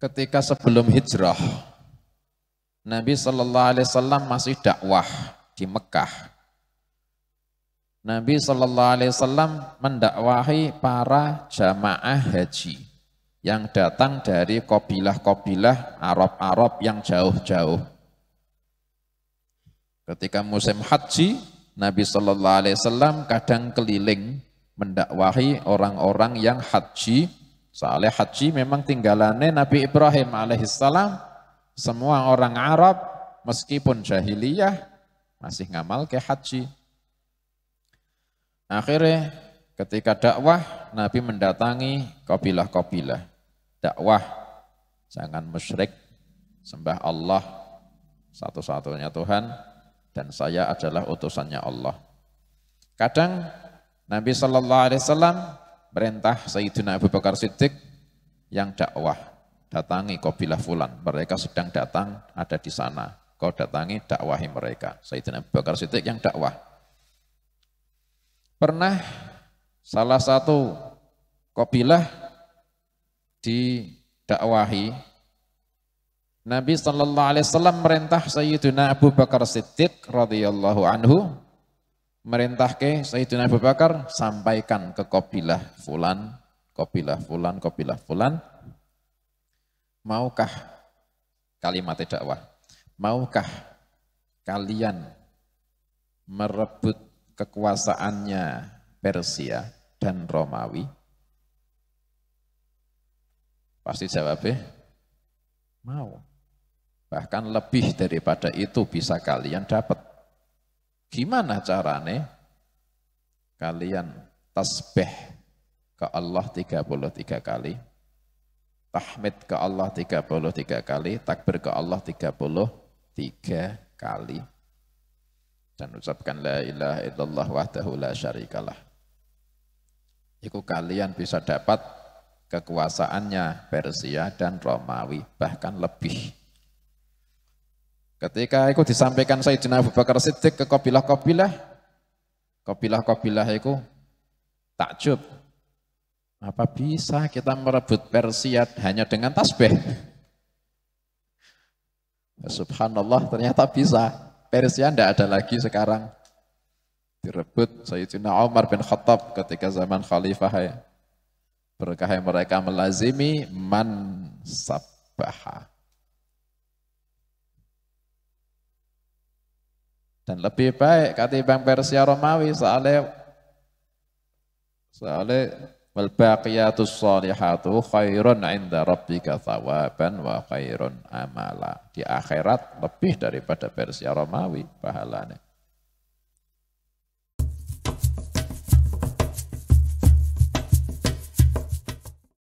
ketika sebelum hijrah Nabi Shallallahu Alaihi Wasallam masih dakwah di Mekah. Nabi Shallallahu Alaihi Wasallam mendakwahi para jamaah haji yang datang dari kobilah-kobilah Arab-Arab yang jauh-jauh. Ketika musim haji, Nabi Shallallahu Alaihi Wasallam kadang keliling mendakwahi orang-orang yang haji Soalnya haji memang tinggalannya Nabi Ibrahim alaihissalam. Semua orang Arab meskipun jahiliyah masih ngamal ke haji. Akhirnya ketika dakwah Nabi mendatangi kabilah-kabilah. Dakwah jangan musyrik, sembah Allah satu-satunya Tuhan dan saya adalah utusannya Allah. Kadang Nabi Shallallahu Alaihi Wasallam perintah Sayyidina Abu Bakar Siddiq yang dakwah. Datangi kabilah fulan, mereka sedang datang ada di sana. Kau datangi dakwahi mereka. Sayyidina Abu Bakar Siddiq yang dakwah. Pernah salah satu kabilah didakwahi Nabi Sallallahu Alaihi Wasallam merintah Sayyidina Abu Bakar Siddiq radhiyallahu anhu merintah ke Sayyidina Abu Bakar sampaikan ke kopilah fulan, kopilah fulan, kopilah fulan. Maukah kalimat dakwah? Maukah kalian merebut kekuasaannya Persia dan Romawi? Pasti jawabnya, eh, mau. Bahkan lebih daripada itu bisa kalian dapat. Gimana carane kalian tasbih ke Allah 33 kali, tahmid ke Allah 33 kali, takbir ke Allah 33 kali. Dan ucapkan la ilaha illallah wahdahu la syarikalah. Itu kalian bisa dapat kekuasaannya Persia dan Romawi, bahkan lebih. Ketika itu disampaikan Sayyidina Abu Bakar Siddiq ke kabilah-kabilah, kabilah-kabilah itu takjub. Apa bisa kita merebut Persia hanya dengan tasbih? Ya, subhanallah ternyata bisa. Persia tidak ada lagi sekarang. Direbut Sayyidina Umar bin Khattab ketika zaman khalifah ya. Berkah mereka melazimi man sabbaha. Dan lebih baik katibang Persia Romawi soalnya soalnya wal baqiyatus salihatu khairun inda rabbika thawaban wa khairun amala. Di akhirat lebih daripada Persia Romawi pahalanya.